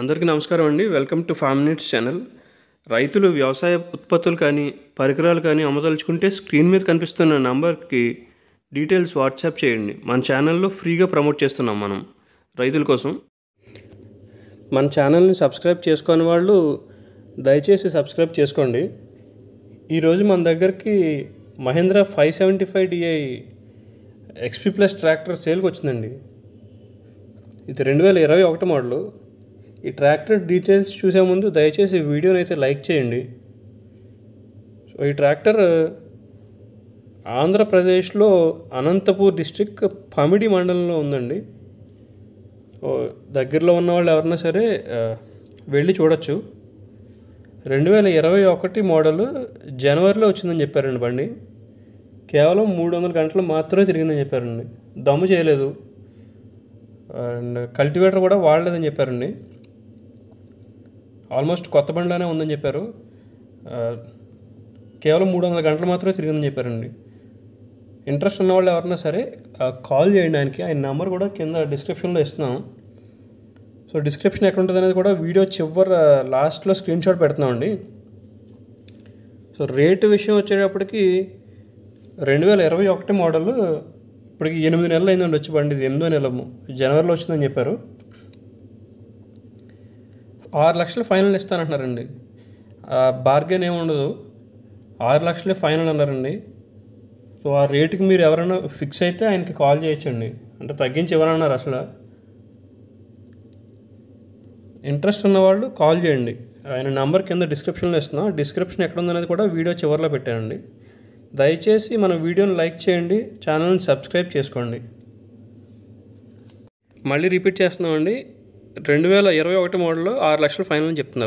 అందరికీ నమస్కారం అండి welcome to five minutes channel రైతులు వ్యవసాయ ఉత్పత్తులు కానీ పరికరాలు కానీ అమ్మదలుచుకుంటే స్క్రీన్ మీద కనిపిస్తున్న నంబర్కి డీటెయిల్స్ వాట్సాప్ చేయండి మన ఛానల్లో ఫ్రీగా ప్రమోట్ చేస్తున్నాం మనం రైతుల కోసం మన ఛానల్ని సబ్స్క్రైబ్ చేసుకోని వాళ్ళు దయచేసి సబ్స్క్రైబ్ చేసుకోండి ఈరోజు మన దగ్గరికి Mahindra five seventy five DI XP plus tractor సేల్కి వచ్చిందండి ఇది రెండు వేల ఇరవై ఒకటి మోడలు ఈ ట్రాక్టర్ డీటెయిల్స్ చూసే ముందు దయచేసి వీడియోని అయితే లైక్ చేయండి సో ఈ ట్రాక్టర్ ఆంధ్రప్రదేశ్లో అనంతపూర్ డిస్ట్రిక్ పమిడి మండలంలో ఉందండి సో దగ్గరలో ఉన్న వాళ్ళు ఎవరైనా సరే వెళ్ళి చూడొచ్చు రెండు వేల ఇరవై ఒకటి మోడల్ జనవరిలో వచ్చిందని చెప్పారండి బండి కేవలం మూడు వందల గంటలు మాత్రమే తిరిగిందని చెప్పారండి దమ్ము చేయలేదు అండ్ కల్టివేటర్ కూడా వాడలేదని చెప్పారండి ఆల్మోస్ట్ కొత్త బండిలోనే ఉందని చెప్పారు కేవలం మూడు వందల గంటలు మాత్రమే తిరిగిందని చెప్పారండి ఇంట్రెస్ట్ ఉన్న వాళ్ళు సరే కాల్ చేయండి ఆయనకి ఆయన నెంబర్ కూడా కింద డిస్క్రిప్షన్లో ఇస్తున్నాం సో డిస్క్రిప్షన్ ఎక్కడ ఉంటుంది అనేది కూడా వీడియో చివరి లాస్ట్లో స్క్రీన్ షాట్ పెడుతున్నామండి సో రేటు విషయం వచ్చేటప్పటికి రెండు వేల ఇరవై ఒకటి మోడల్ ఇప్పటికి ఎనిమిది నెలలు అయిందండి వచ్చి బండి ఇది ఎనిమిదో నెలము జనవరిలో వచ్చిందని చెప్పారు ఆరు లక్షలు ఫైనల్ ఇస్తానంటున్నారండి బార్గెన్ ఏముండదు ఆరు లక్షలే ఫైనల్ అన్నారండి సో ఆ రేటుకి మీరు ఎవరైనా ఫిక్స్ అయితే ఆయనకి కాల్ చేయొచ్చండి అంటే తగ్గించి ఎవరన్నారు అసలు ఇంట్రెస్ట్ ఉన్నవాళ్ళు కాల్ చేయండి ఆయన నెంబర్ కింద డిస్క్రిప్షన్లో ఇస్తున్నాం డిస్క్రిప్షన్ ఎక్కడ ఉందనేది కూడా వీడియో చివరిలో పెట్టానండి దయచేసి మన వీడియోని లైక్ చేయండి ఛానల్ని సబ్స్క్రైబ్ చేసుకోండి మళ్ళీ రిపీట్ చేస్తున్నామండి రెండు వేల ఇరవై ఒకటి మోడల్లో ఆరు లక్షలు ఫైనల్ అని చెప్తున్నారు